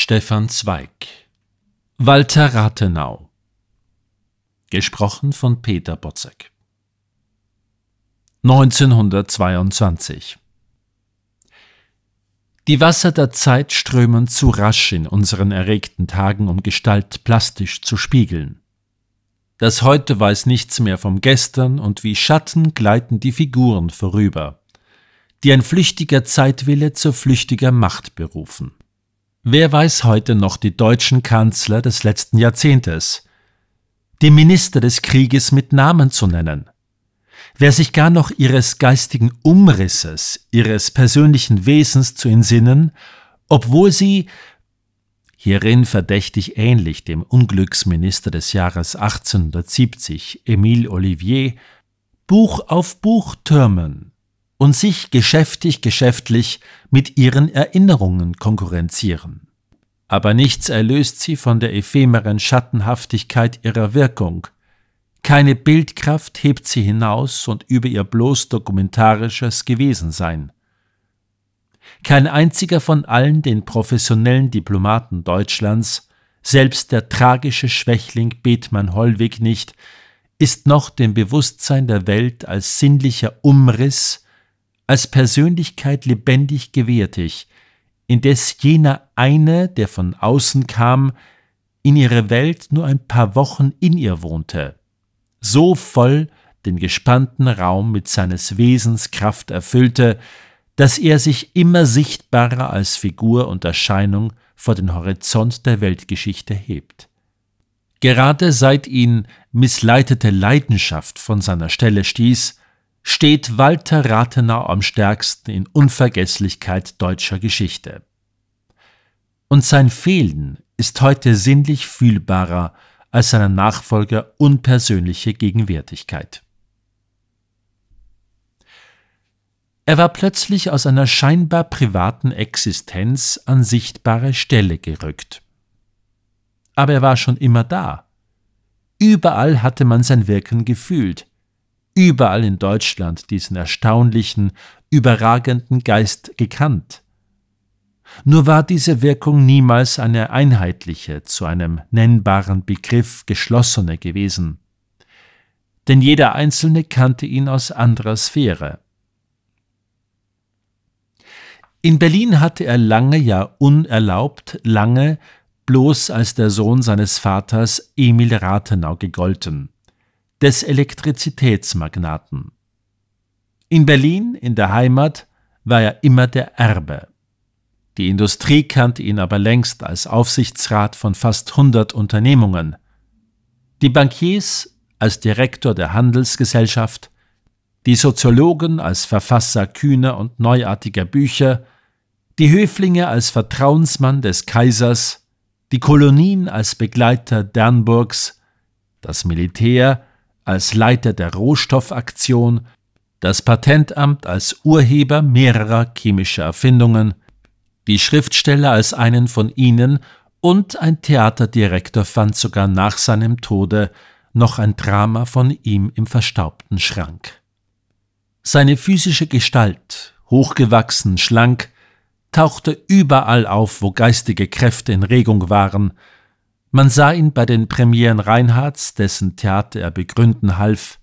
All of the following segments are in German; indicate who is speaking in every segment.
Speaker 1: Stefan Zweig Walter Rathenau Gesprochen von Peter Botzek 1922 Die Wasser der Zeit strömen zu rasch in unseren erregten Tagen, um Gestalt plastisch zu spiegeln. Das Heute weiß nichts mehr vom Gestern und wie Schatten gleiten die Figuren vorüber, die ein flüchtiger Zeitwille zur flüchtiger Macht berufen. Wer weiß heute noch die deutschen Kanzler des letzten Jahrzehntes? Die Minister des Krieges mit Namen zu nennen? Wer sich gar noch ihres geistigen Umrisses, ihres persönlichen Wesens zu entsinnen, obwohl sie, hierin verdächtig ähnlich dem Unglücksminister des Jahres 1870, Emile Olivier, Buch auf Buch türmen und sich geschäftig geschäftlich mit ihren Erinnerungen konkurrenzieren aber nichts erlöst sie von der ephemeren Schattenhaftigkeit ihrer Wirkung. Keine Bildkraft hebt sie hinaus und über ihr bloß dokumentarisches Gewesensein. Kein einziger von allen den professionellen Diplomaten Deutschlands, selbst der tragische Schwächling Bethmann Hollweg nicht, ist noch dem Bewusstsein der Welt als sinnlicher Umriss, als Persönlichkeit lebendig gewärtig, indes jener eine, der von außen kam, in ihre Welt nur ein paar Wochen in ihr wohnte, so voll den gespannten Raum mit seines Wesens Kraft erfüllte, dass er sich immer sichtbarer als Figur und Erscheinung vor den Horizont der Weltgeschichte hebt. Gerade seit ihn missleitete Leidenschaft von seiner Stelle stieß, steht Walter Rathenau am stärksten in Unvergesslichkeit deutscher Geschichte. Und sein Fehlen ist heute sinnlich fühlbarer als seiner Nachfolger unpersönliche Gegenwärtigkeit. Er war plötzlich aus einer scheinbar privaten Existenz an sichtbare Stelle gerückt. Aber er war schon immer da. Überall hatte man sein Wirken gefühlt, überall in Deutschland diesen erstaunlichen, überragenden Geist gekannt. Nur war diese Wirkung niemals eine einheitliche, zu einem nennbaren Begriff geschlossene gewesen. Denn jeder Einzelne kannte ihn aus anderer Sphäre. In Berlin hatte er lange, ja unerlaubt, lange bloß als der Sohn seines Vaters Emil Rathenau gegolten des Elektrizitätsmagnaten. In Berlin, in der Heimat, war er immer der Erbe. Die Industrie kannte ihn aber längst als Aufsichtsrat von fast 100 Unternehmungen. Die Bankiers als Direktor der Handelsgesellschaft, die Soziologen als Verfasser kühner und neuartiger Bücher, die Höflinge als Vertrauensmann des Kaisers, die Kolonien als Begleiter Dernburgs, das Militär als Leiter der Rohstoffaktion, das Patentamt als Urheber mehrerer chemischer Erfindungen, die Schriftsteller als einen von ihnen und ein Theaterdirektor fand sogar nach seinem Tode noch ein Drama von ihm im verstaubten Schrank. Seine physische Gestalt, hochgewachsen, schlank, tauchte überall auf, wo geistige Kräfte in Regung waren, man sah ihn bei den Premieren Reinhards, dessen Theater er begründen half,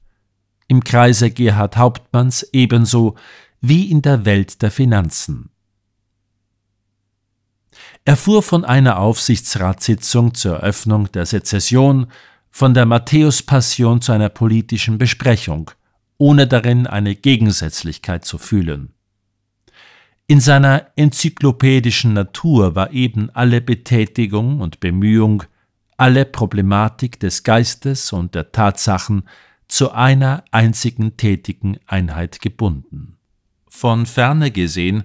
Speaker 1: im Kreise Gerhard Hauptmanns ebenso wie in der Welt der Finanzen. Er fuhr von einer Aufsichtsratssitzung zur Eröffnung der Sezession, von der Matthäus-Passion zu einer politischen Besprechung, ohne darin eine Gegensätzlichkeit zu fühlen. In seiner enzyklopädischen Natur war eben alle Betätigung und Bemühung alle Problematik des Geistes und der Tatsachen zu einer einzigen tätigen Einheit gebunden. Von ferne gesehen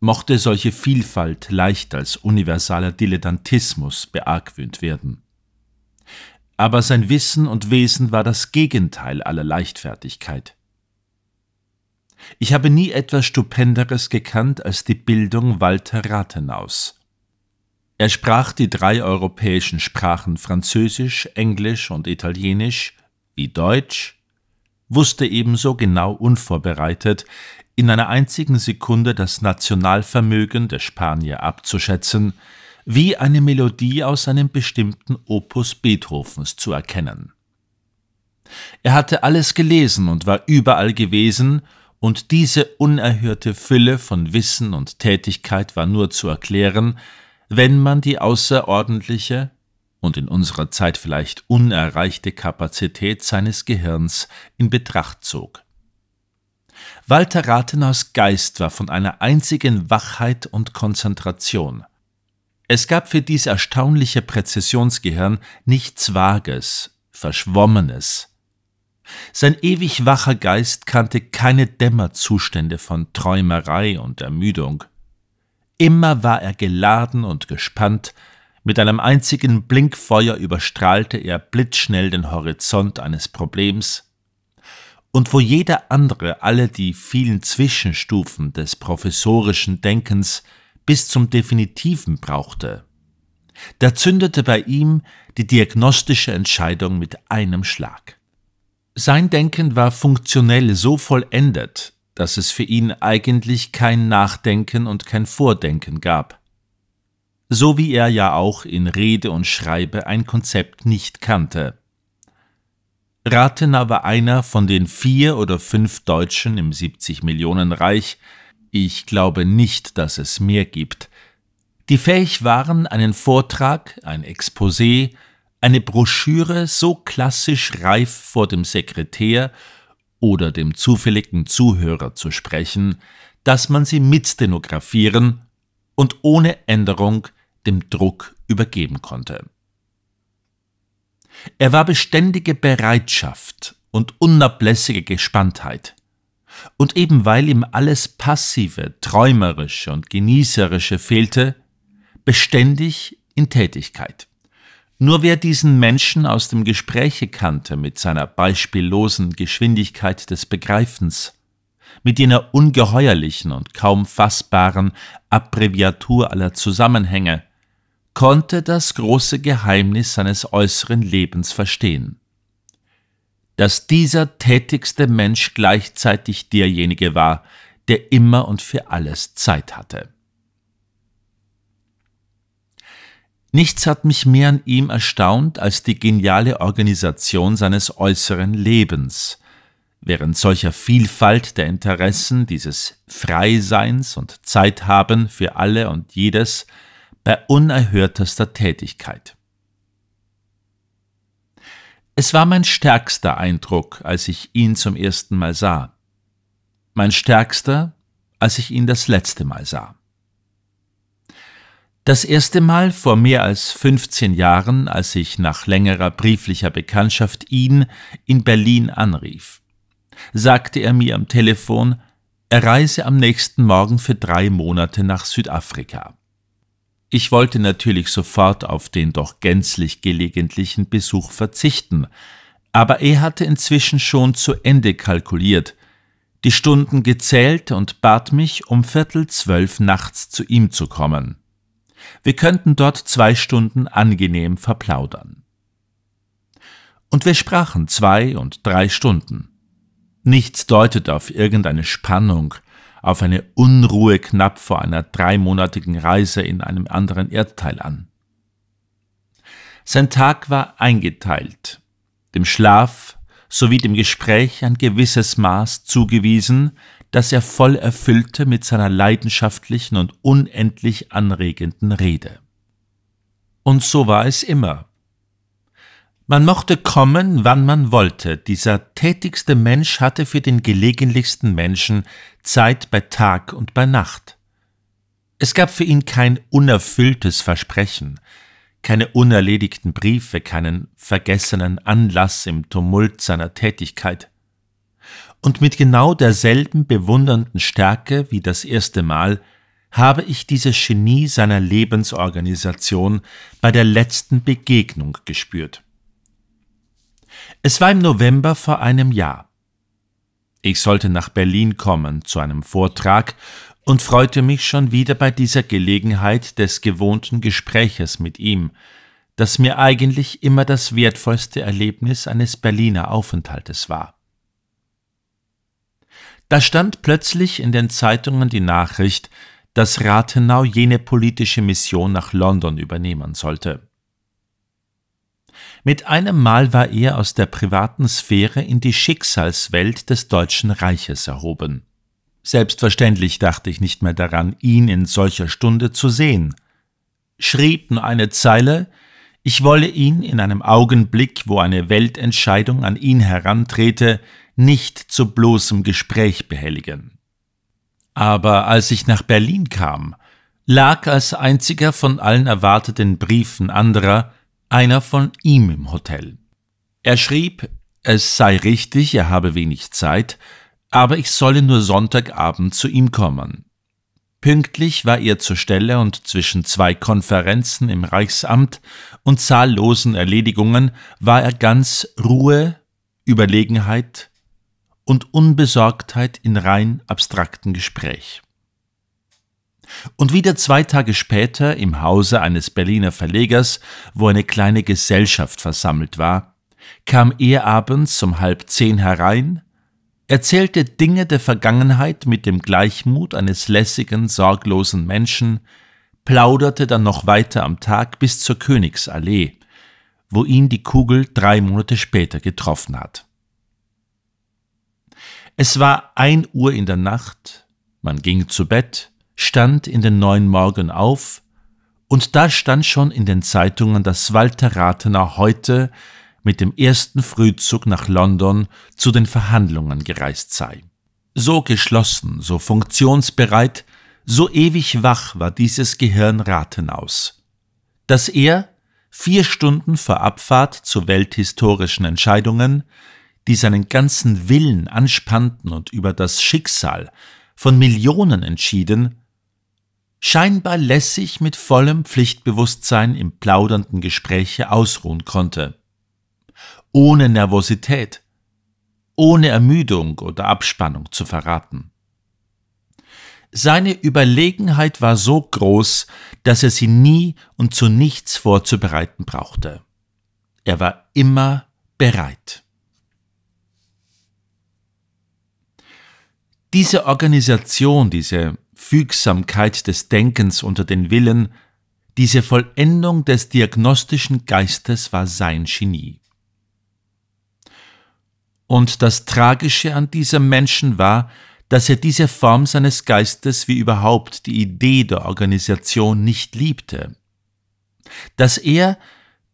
Speaker 1: mochte solche Vielfalt leicht als universaler Dilettantismus beargwöhnt werden. Aber sein Wissen und Wesen war das Gegenteil aller Leichtfertigkeit. Ich habe nie etwas Stupenderes gekannt als die Bildung Walter Rathenaus. Er sprach die drei europäischen Sprachen Französisch, Englisch und Italienisch wie Deutsch, wusste ebenso genau unvorbereitet, in einer einzigen Sekunde das Nationalvermögen der Spanier abzuschätzen, wie eine Melodie aus einem bestimmten Opus Beethovens zu erkennen. Er hatte alles gelesen und war überall gewesen, und diese unerhörte Fülle von Wissen und Tätigkeit war nur zu erklären, wenn man die außerordentliche und in unserer Zeit vielleicht unerreichte Kapazität seines Gehirns in Betracht zog. Walter Rathenaus Geist war von einer einzigen Wachheit und Konzentration. Es gab für dies erstaunliche Präzisionsgehirn nichts Vages, Verschwommenes. Sein ewig wacher Geist kannte keine Dämmerzustände von Träumerei und Ermüdung. Immer war er geladen und gespannt, mit einem einzigen Blinkfeuer überstrahlte er blitzschnell den Horizont eines Problems, und wo jeder andere alle die vielen Zwischenstufen des professorischen Denkens bis zum Definitiven brauchte, da zündete bei ihm die diagnostische Entscheidung mit einem Schlag. Sein Denken war funktionell so vollendet, dass es für ihn eigentlich kein Nachdenken und kein Vordenken gab. So wie er ja auch in Rede und Schreibe ein Konzept nicht kannte. Rathenau war einer von den vier oder fünf Deutschen im 70 Millionen Reich, ich glaube nicht, dass es mehr gibt, die fähig waren, einen Vortrag, ein Exposé, eine Broschüre so klassisch reif vor dem Sekretär oder dem zufälligen Zuhörer zu sprechen, dass man sie mitstenografieren und ohne Änderung dem Druck übergeben konnte. Er war beständige Bereitschaft und unablässige Gespanntheit. Und eben weil ihm alles Passive, Träumerische und Genießerische fehlte, beständig in Tätigkeit. Nur wer diesen Menschen aus dem Gespräche kannte mit seiner beispiellosen Geschwindigkeit des Begreifens, mit jener ungeheuerlichen und kaum fassbaren Abbreviatur aller Zusammenhänge, konnte das große Geheimnis seines äußeren Lebens verstehen. Dass dieser tätigste Mensch gleichzeitig derjenige war, der immer und für alles Zeit hatte. Nichts hat mich mehr an ihm erstaunt als die geniale Organisation seines äußeren Lebens. Während solcher Vielfalt der Interessen, dieses Freiseins und Zeithaben für alle und jedes, bei unerhörtester Tätigkeit. Es war mein stärkster Eindruck, als ich ihn zum ersten Mal sah. Mein stärkster, als ich ihn das letzte Mal sah. Das erste Mal vor mehr als 15 Jahren, als ich nach längerer brieflicher Bekanntschaft ihn in Berlin anrief, sagte er mir am Telefon, er reise am nächsten Morgen für drei Monate nach Südafrika. Ich wollte natürlich sofort auf den doch gänzlich gelegentlichen Besuch verzichten, aber er hatte inzwischen schon zu Ende kalkuliert, die Stunden gezählt und bat mich, um Viertel zwölf nachts zu ihm zu kommen. Wir könnten dort zwei Stunden angenehm verplaudern. Und wir sprachen zwei und drei Stunden. Nichts deutet auf irgendeine Spannung, auf eine Unruhe knapp vor einer dreimonatigen Reise in einem anderen Erdteil an. Sein Tag war eingeteilt, dem Schlaf sowie dem Gespräch ein gewisses Maß zugewiesen, das er voll erfüllte mit seiner leidenschaftlichen und unendlich anregenden Rede. Und so war es immer. Man mochte kommen, wann man wollte, dieser tätigste Mensch hatte für den gelegentlichsten Menschen Zeit bei Tag und bei Nacht. Es gab für ihn kein unerfülltes Versprechen, keine unerledigten Briefe, keinen vergessenen Anlass im Tumult seiner Tätigkeit und mit genau derselben bewundernden Stärke wie das erste Mal habe ich dieses Genie seiner Lebensorganisation bei der letzten Begegnung gespürt. Es war im November vor einem Jahr. Ich sollte nach Berlin kommen zu einem Vortrag und freute mich schon wieder bei dieser Gelegenheit des gewohnten Gespräches mit ihm, das mir eigentlich immer das wertvollste Erlebnis eines Berliner Aufenthaltes war. Da stand plötzlich in den Zeitungen die Nachricht, dass Rathenau jene politische Mission nach London übernehmen sollte. Mit einem Mal war er aus der privaten Sphäre in die Schicksalswelt des Deutschen Reiches erhoben. Selbstverständlich dachte ich nicht mehr daran, ihn in solcher Stunde zu sehen. Schrieb nur eine Zeile, ich wolle ihn in einem Augenblick, wo eine Weltentscheidung an ihn herantrete, nicht zu bloßem Gespräch behelligen. Aber als ich nach Berlin kam, lag als einziger von allen erwarteten Briefen anderer einer von ihm im Hotel. Er schrieb, es sei richtig, er habe wenig Zeit, aber ich solle nur Sonntagabend zu ihm kommen. Pünktlich war er zur Stelle und zwischen zwei Konferenzen im Reichsamt und zahllosen Erledigungen war er ganz Ruhe, Überlegenheit und Unbesorgtheit in rein abstrakten Gespräch. Und wieder zwei Tage später im Hause eines Berliner Verlegers, wo eine kleine Gesellschaft versammelt war, kam er abends um halb zehn herein, erzählte Dinge der Vergangenheit mit dem Gleichmut eines lässigen, sorglosen Menschen, plauderte dann noch weiter am Tag bis zur Königsallee, wo ihn die Kugel drei Monate später getroffen hat. Es war ein Uhr in der Nacht, man ging zu Bett, stand in den neuen Morgen auf, und da stand schon in den Zeitungen, dass Walter Rathenau heute mit dem ersten Frühzug nach London zu den Verhandlungen gereist sei. So geschlossen, so funktionsbereit, so ewig wach war dieses Gehirn Rathenaus. Dass er, vier Stunden vor Abfahrt zu welthistorischen Entscheidungen, die seinen ganzen Willen anspannten und über das Schicksal von Millionen entschieden, scheinbar lässig mit vollem Pflichtbewusstsein im plaudernden Gespräche ausruhen konnte. Ohne Nervosität, ohne Ermüdung oder Abspannung zu verraten. Seine Überlegenheit war so groß, dass er sie nie und zu nichts vorzubereiten brauchte. Er war immer bereit. Diese Organisation, diese Fügsamkeit des Denkens unter den Willen, diese Vollendung des diagnostischen Geistes war sein Genie. Und das Tragische an diesem Menschen war, dass er diese Form seines Geistes wie überhaupt die Idee der Organisation nicht liebte. Dass er,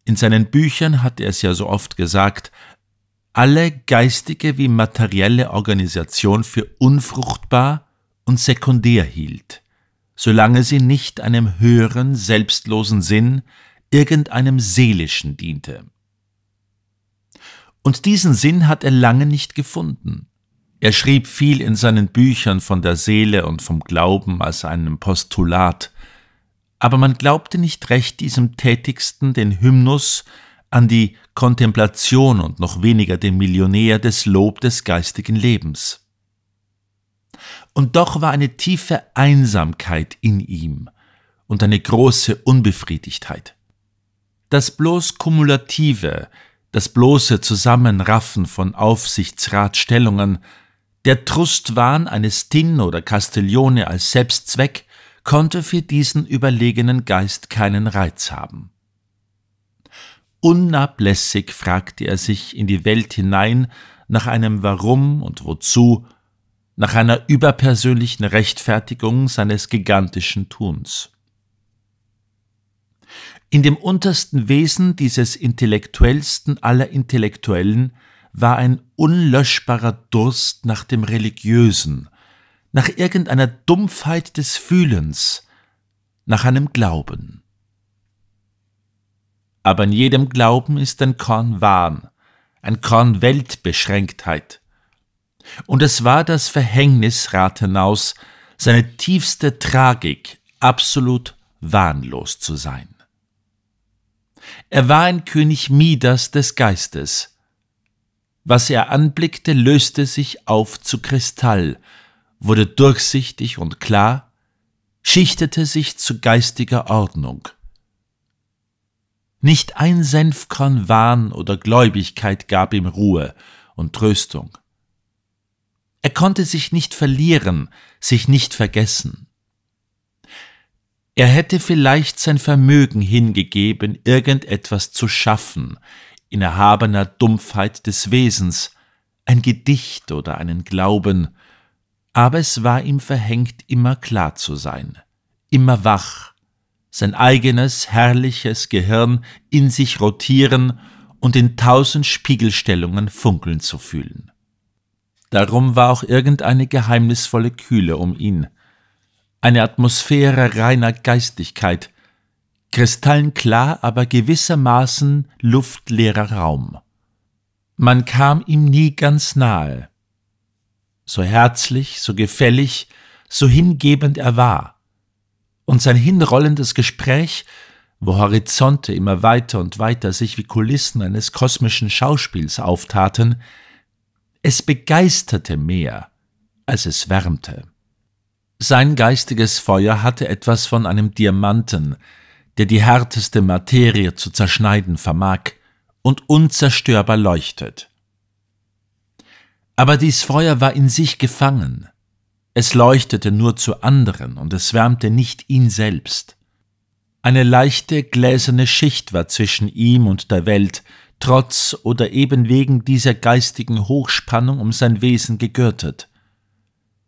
Speaker 1: in seinen Büchern hat er es ja so oft gesagt, alle geistige wie materielle Organisation für unfruchtbar und sekundär hielt, solange sie nicht einem höheren, selbstlosen Sinn, irgendeinem seelischen diente. Und diesen Sinn hat er lange nicht gefunden. Er schrieb viel in seinen Büchern von der Seele und vom Glauben als einem Postulat, aber man glaubte nicht recht diesem Tätigsten den Hymnus an die Kontemplation und noch weniger dem Millionär des Lob des geistigen Lebens. Und doch war eine tiefe Einsamkeit in ihm und eine große Unbefriedigtheit. Das bloß kumulative, das bloße Zusammenraffen von Aufsichtsratstellungen, der Trustwahn eines Tin oder Castiglione als Selbstzweck konnte für diesen überlegenen Geist keinen Reiz haben. Unablässig fragte er sich in die Welt hinein nach einem Warum und Wozu, nach einer überpersönlichen Rechtfertigung seines gigantischen Tuns. In dem untersten Wesen dieses intellektuellsten aller Intellektuellen war ein unlöschbarer Durst nach dem Religiösen, nach irgendeiner Dumpfheit des Fühlens, nach einem Glauben aber in jedem Glauben ist ein Korn Wahn, ein Korn Weltbeschränktheit. Und es war das Verhängnis Rathenaus, seine tiefste Tragik, absolut wahnlos zu sein. Er war ein König Midas des Geistes. Was er anblickte, löste sich auf zu Kristall, wurde durchsichtig und klar, schichtete sich zu geistiger Ordnung. Nicht ein Senfkorn Wahn oder Gläubigkeit gab ihm Ruhe und Tröstung. Er konnte sich nicht verlieren, sich nicht vergessen. Er hätte vielleicht sein Vermögen hingegeben, irgendetwas zu schaffen, in erhabener Dumpfheit des Wesens, ein Gedicht oder einen Glauben, aber es war ihm verhängt, immer klar zu sein, immer wach, sein eigenes herrliches Gehirn in sich rotieren und in tausend Spiegelstellungen funkeln zu fühlen. Darum war auch irgendeine geheimnisvolle Kühle um ihn, eine Atmosphäre reiner Geistigkeit, kristallenklar, aber gewissermaßen luftleerer Raum. Man kam ihm nie ganz nahe. So herzlich, so gefällig, so hingebend er war, und sein hinrollendes Gespräch, wo Horizonte immer weiter und weiter sich wie Kulissen eines kosmischen Schauspiels auftaten, es begeisterte mehr, als es wärmte. Sein geistiges Feuer hatte etwas von einem Diamanten, der die härteste Materie zu zerschneiden vermag und unzerstörbar leuchtet. Aber dies Feuer war in sich gefangen, es leuchtete nur zu anderen und es wärmte nicht ihn selbst. Eine leichte gläserne Schicht war zwischen ihm und der Welt, trotz oder eben wegen dieser geistigen Hochspannung um sein Wesen gegürtet.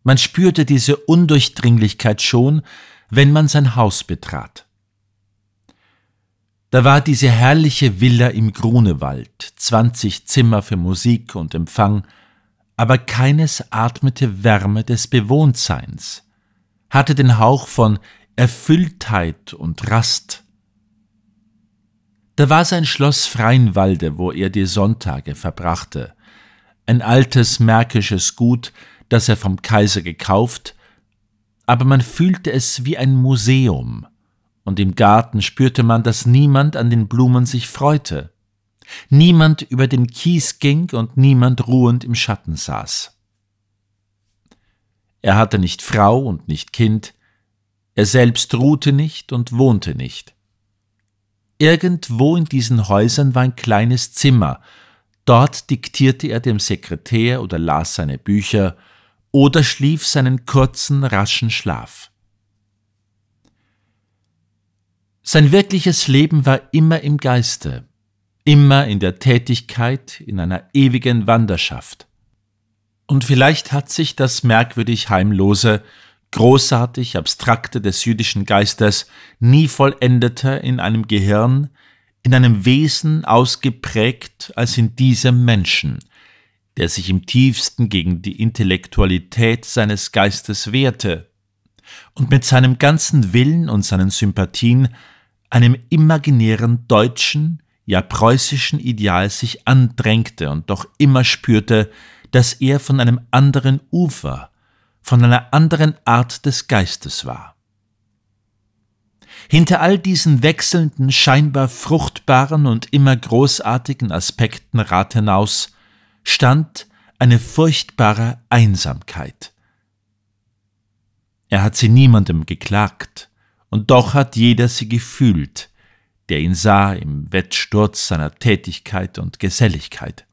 Speaker 1: Man spürte diese Undurchdringlichkeit schon, wenn man sein Haus betrat. Da war diese herrliche Villa im Grunewald, 20 Zimmer für Musik und Empfang, aber keines atmete Wärme des Bewohntseins, hatte den Hauch von Erfülltheit und Rast. Da war sein Schloss Freienwalde, wo er die Sonntage verbrachte, ein altes märkisches Gut, das er vom Kaiser gekauft, aber man fühlte es wie ein Museum, und im Garten spürte man, dass niemand an den Blumen sich freute niemand über den Kies ging und niemand ruhend im Schatten saß. Er hatte nicht Frau und nicht Kind, er selbst ruhte nicht und wohnte nicht. Irgendwo in diesen Häusern war ein kleines Zimmer, dort diktierte er dem Sekretär oder las seine Bücher oder schlief seinen kurzen, raschen Schlaf. Sein wirkliches Leben war immer im Geiste, immer in der Tätigkeit, in einer ewigen Wanderschaft. Und vielleicht hat sich das merkwürdig heimlose, großartig abstrakte des jüdischen Geistes nie vollendete in einem Gehirn, in einem Wesen ausgeprägt als in diesem Menschen, der sich im tiefsten gegen die Intellektualität seines Geistes wehrte und mit seinem ganzen Willen und seinen Sympathien einem imaginären Deutschen, ja preußischen Ideal sich andrängte und doch immer spürte, dass er von einem anderen Ufer, von einer anderen Art des Geistes war. Hinter all diesen wechselnden, scheinbar fruchtbaren und immer großartigen Aspekten Rathenaus stand eine furchtbare Einsamkeit. Er hat sie niemandem geklagt, und doch hat jeder sie gefühlt, der ihn sah im Wettsturz seiner Tätigkeit und Geselligkeit.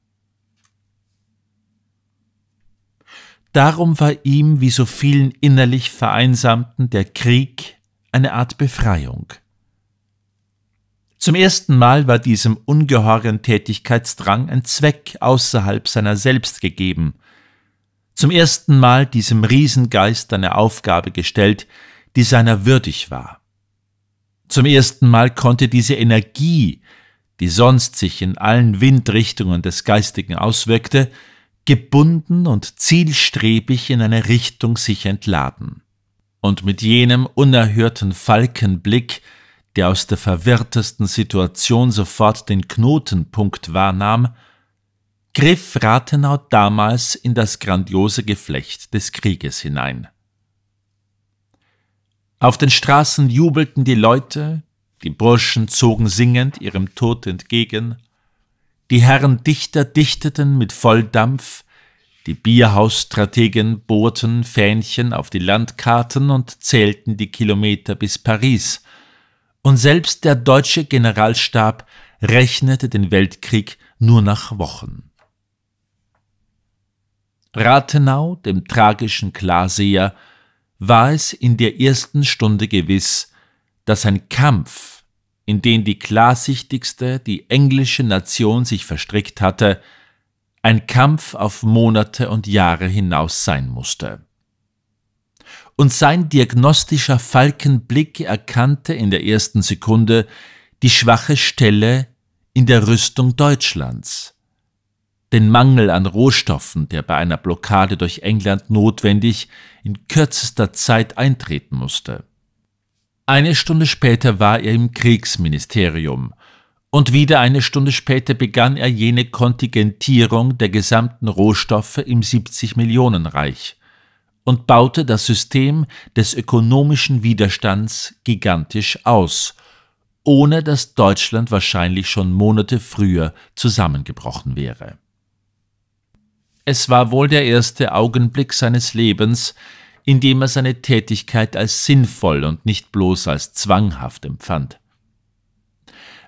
Speaker 1: Darum war ihm wie so vielen innerlich Vereinsamten der Krieg eine Art Befreiung. Zum ersten Mal war diesem ungeheuren Tätigkeitsdrang ein Zweck außerhalb seiner selbst gegeben, zum ersten Mal diesem Riesengeist eine Aufgabe gestellt, die seiner würdig war. Zum ersten Mal konnte diese Energie, die sonst sich in allen Windrichtungen des Geistigen auswirkte, gebunden und zielstrebig in eine Richtung sich entladen. Und mit jenem unerhörten Falkenblick, der aus der verwirrtesten Situation sofort den Knotenpunkt wahrnahm, griff Rathenau damals in das grandiose Geflecht des Krieges hinein. Auf den Straßen jubelten die Leute, die Burschen zogen singend ihrem Tod entgegen, die Herren Dichter dichteten mit Volldampf, die Bierhausstrategen bohrten Fähnchen auf die Landkarten und zählten die Kilometer bis Paris, und selbst der deutsche Generalstab rechnete den Weltkrieg nur nach Wochen. Rathenau, dem tragischen Klarseher, war es in der ersten Stunde gewiss, dass ein Kampf, in den die klarsichtigste, die englische Nation sich verstrickt hatte, ein Kampf auf Monate und Jahre hinaus sein musste. Und sein diagnostischer Falkenblick erkannte in der ersten Sekunde die schwache Stelle in der Rüstung Deutschlands den Mangel an Rohstoffen, der bei einer Blockade durch England notwendig in kürzester Zeit eintreten musste. Eine Stunde später war er im Kriegsministerium, und wieder eine Stunde später begann er jene Kontingentierung der gesamten Rohstoffe im 70 Millionen Reich und baute das System des ökonomischen Widerstands gigantisch aus, ohne dass Deutschland wahrscheinlich schon Monate früher zusammengebrochen wäre. Es war wohl der erste Augenblick seines Lebens, in dem er seine Tätigkeit als sinnvoll und nicht bloß als zwanghaft empfand.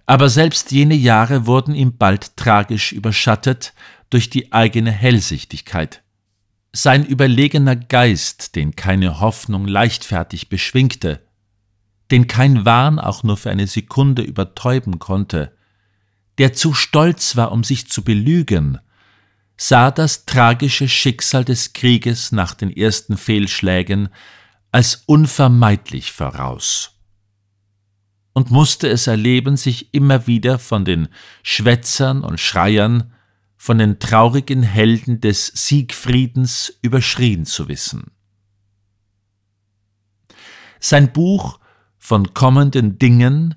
Speaker 1: Aber selbst jene Jahre wurden ihm bald tragisch überschattet durch die eigene Hellsichtigkeit. Sein überlegener Geist, den keine Hoffnung leichtfertig beschwingte, den kein Wahn auch nur für eine Sekunde übertäuben konnte, der zu stolz war, um sich zu belügen, sah das tragische Schicksal des Krieges nach den ersten Fehlschlägen als unvermeidlich voraus und musste es erleben, sich immer wieder von den Schwätzern und Schreiern, von den traurigen Helden des Siegfriedens überschrien zu wissen. Sein Buch von kommenden Dingen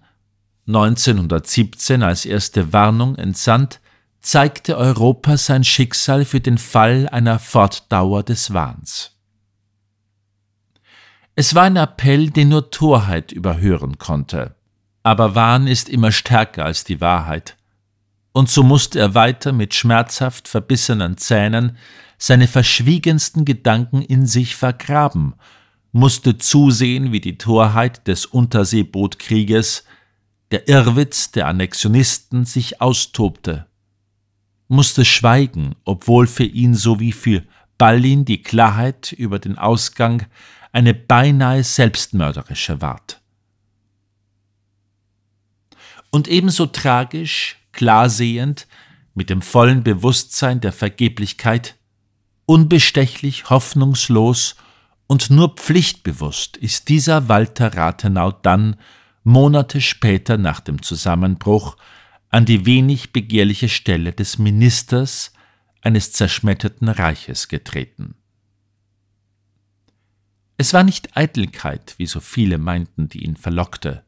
Speaker 1: 1917 als erste Warnung entsandt, zeigte Europa sein Schicksal für den Fall einer Fortdauer des Wahns. Es war ein Appell, den nur Torheit überhören konnte. Aber Wahn ist immer stärker als die Wahrheit. Und so musste er weiter mit schmerzhaft verbissenen Zähnen seine verschwiegensten Gedanken in sich vergraben, musste zusehen, wie die Torheit des Unterseebootkrieges, der Irrwitz der Annexionisten sich austobte musste schweigen, obwohl für ihn sowie für Ballin die Klarheit über den Ausgang eine beinahe selbstmörderische ward. Und ebenso tragisch, klarsehend, mit dem vollen Bewusstsein der Vergeblichkeit, unbestechlich, hoffnungslos und nur pflichtbewusst ist dieser Walter Rathenau dann, Monate später nach dem Zusammenbruch, an die wenig begehrliche Stelle des Ministers eines zerschmetterten Reiches getreten. Es war nicht Eitelkeit, wie so viele meinten, die ihn verlockte,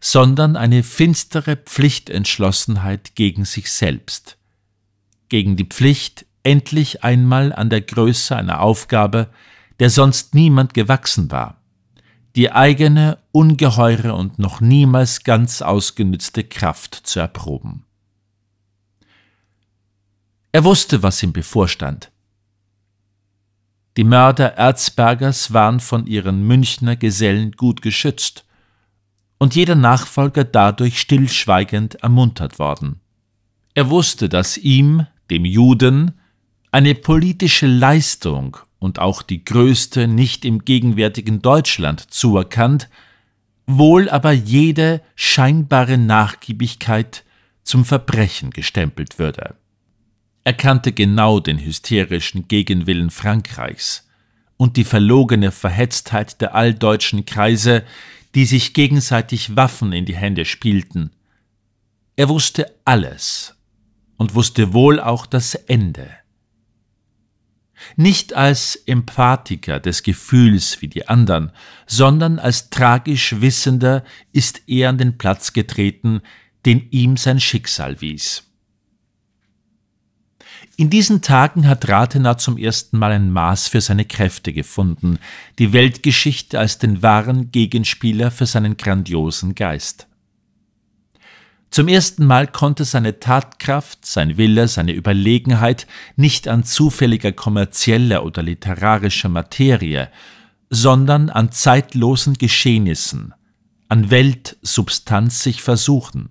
Speaker 1: sondern eine finstere Pflichtentschlossenheit gegen sich selbst, gegen die Pflicht, endlich einmal an der Größe einer Aufgabe, der sonst niemand gewachsen war, die eigene ungeheure und noch niemals ganz ausgenützte Kraft zu erproben. Er wusste, was ihm bevorstand. Die Mörder Erzbergers waren von ihren Münchner Gesellen gut geschützt und jeder Nachfolger dadurch stillschweigend ermuntert worden. Er wusste, dass ihm, dem Juden, eine politische Leistung und auch die größte nicht im gegenwärtigen Deutschland zuerkannt, wohl aber jede scheinbare Nachgiebigkeit zum Verbrechen gestempelt würde. Er kannte genau den hysterischen Gegenwillen Frankreichs und die verlogene Verhetztheit der alldeutschen Kreise, die sich gegenseitig Waffen in die Hände spielten. Er wusste alles und wusste wohl auch das Ende nicht als Empathiker des Gefühls wie die anderen, sondern als tragisch Wissender ist er an den Platz getreten, den ihm sein Schicksal wies. In diesen Tagen hat Rathenau zum ersten Mal ein Maß für seine Kräfte gefunden, die Weltgeschichte als den wahren Gegenspieler für seinen grandiosen Geist. Zum ersten Mal konnte seine Tatkraft, sein Wille, seine Überlegenheit nicht an zufälliger kommerzieller oder literarischer Materie, sondern an zeitlosen Geschehnissen, an Weltsubstanz sich versuchen.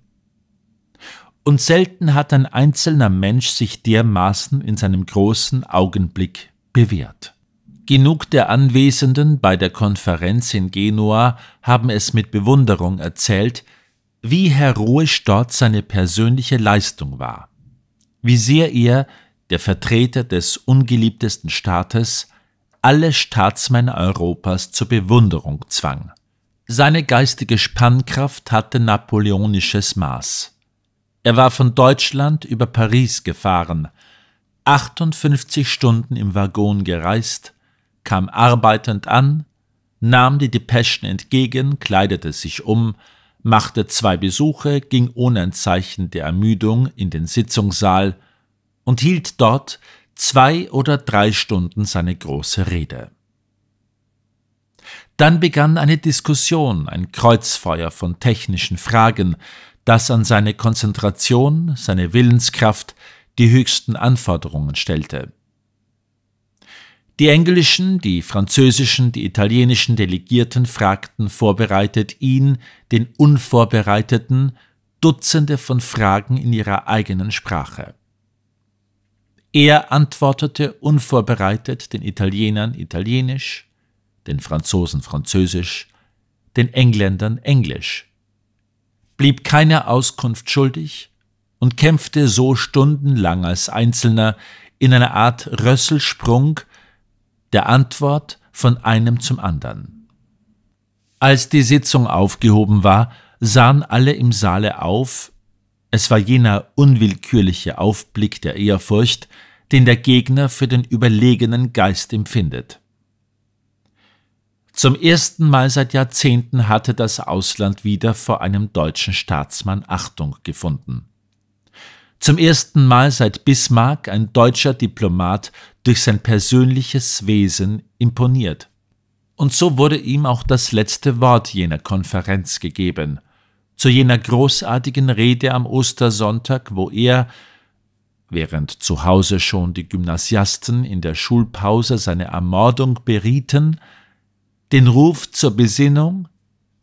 Speaker 1: Und selten hat ein einzelner Mensch sich dermaßen in seinem großen Augenblick bewährt. Genug der Anwesenden bei der Konferenz in Genua haben es mit Bewunderung erzählt, wie heroisch dort seine persönliche Leistung war, wie sehr er, der Vertreter des ungeliebtesten Staates, alle Staatsmänner Europas zur Bewunderung zwang. Seine geistige Spannkraft hatte napoleonisches Maß. Er war von Deutschland über Paris gefahren, 58 Stunden im Waggon gereist, kam arbeitend an, nahm die Depeschen entgegen, kleidete sich um, machte zwei Besuche, ging ohne ein Zeichen der Ermüdung in den Sitzungssaal und hielt dort zwei oder drei Stunden seine große Rede. Dann begann eine Diskussion, ein Kreuzfeuer von technischen Fragen, das an seine Konzentration, seine Willenskraft die höchsten Anforderungen stellte. Die englischen, die französischen, die italienischen Delegierten fragten vorbereitet ihn, den Unvorbereiteten, Dutzende von Fragen in ihrer eigenen Sprache. Er antwortete unvorbereitet den Italienern italienisch, den Franzosen französisch, den Engländern englisch, blieb keine Auskunft schuldig und kämpfte so stundenlang als Einzelner in einer Art Rösselsprung der Antwort von einem zum anderen. Als die Sitzung aufgehoben war, sahen alle im Saale auf, es war jener unwillkürliche Aufblick der Ehrfurcht, den der Gegner für den überlegenen Geist empfindet. Zum ersten Mal seit Jahrzehnten hatte das Ausland wieder vor einem deutschen Staatsmann Achtung gefunden. Zum ersten Mal seit Bismarck ein deutscher Diplomat durch sein persönliches Wesen imponiert. Und so wurde ihm auch das letzte Wort jener Konferenz gegeben, zu jener großartigen Rede am Ostersonntag, wo er, während zu Hause schon die Gymnasiasten in der Schulpause seine Ermordung berieten, den Ruf zur Besinnung,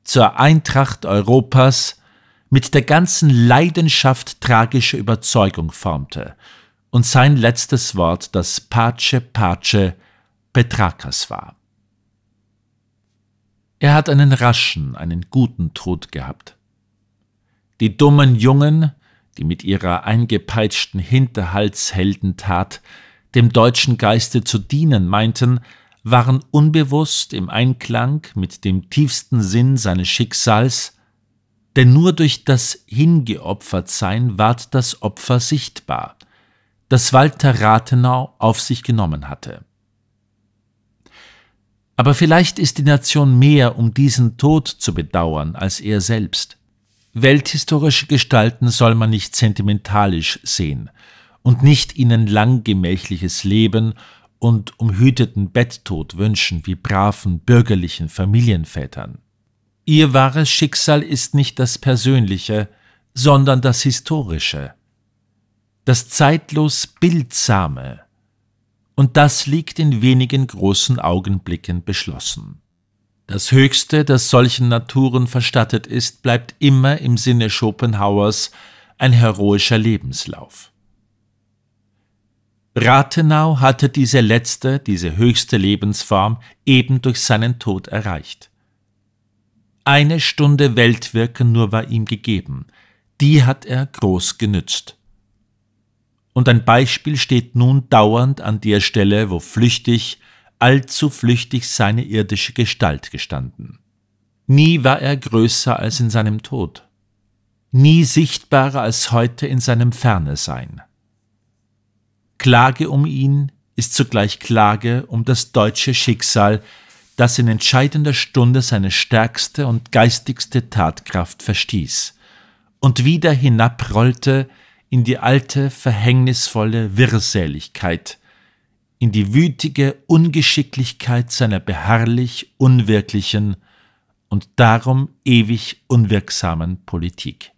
Speaker 1: zur Eintracht Europas mit der ganzen Leidenschaft tragische Überzeugung formte und sein letztes Wort das Pace Pace Petrakas war. Er hat einen raschen, einen guten Tod gehabt. Die dummen Jungen, die mit ihrer eingepeitschten Hinterhaltsheldentat dem deutschen Geiste zu dienen meinten, waren unbewusst im Einklang mit dem tiefsten Sinn seines Schicksals denn nur durch das Hingeopfertsein ward das Opfer sichtbar, das Walter Rathenau auf sich genommen hatte. Aber vielleicht ist die Nation mehr um diesen Tod zu bedauern als er selbst. Welthistorische Gestalten soll man nicht sentimentalisch sehen und nicht ihnen langgemächliches Leben und umhüteten Betttod wünschen wie braven bürgerlichen Familienvätern. Ihr wahres Schicksal ist nicht das Persönliche, sondern das Historische, das zeitlos Bildsame, und das liegt in wenigen großen Augenblicken beschlossen. Das Höchste, das solchen Naturen verstattet ist, bleibt immer im Sinne Schopenhauers ein heroischer Lebenslauf. Rathenau hatte diese letzte, diese höchste Lebensform eben durch seinen Tod erreicht. Eine Stunde Weltwirken nur war ihm gegeben. Die hat er groß genützt. Und ein Beispiel steht nun dauernd an der Stelle, wo flüchtig, allzu flüchtig seine irdische Gestalt gestanden. Nie war er größer als in seinem Tod, nie sichtbarer als heute in seinem Ferne sein. Klage um ihn ist zugleich Klage um das deutsche Schicksal, das in entscheidender Stunde seine stärkste und geistigste Tatkraft verstieß und wieder hinabrollte in die alte, verhängnisvolle Wirrseligkeit, in die wütige Ungeschicklichkeit seiner beharrlich unwirklichen und darum ewig unwirksamen Politik.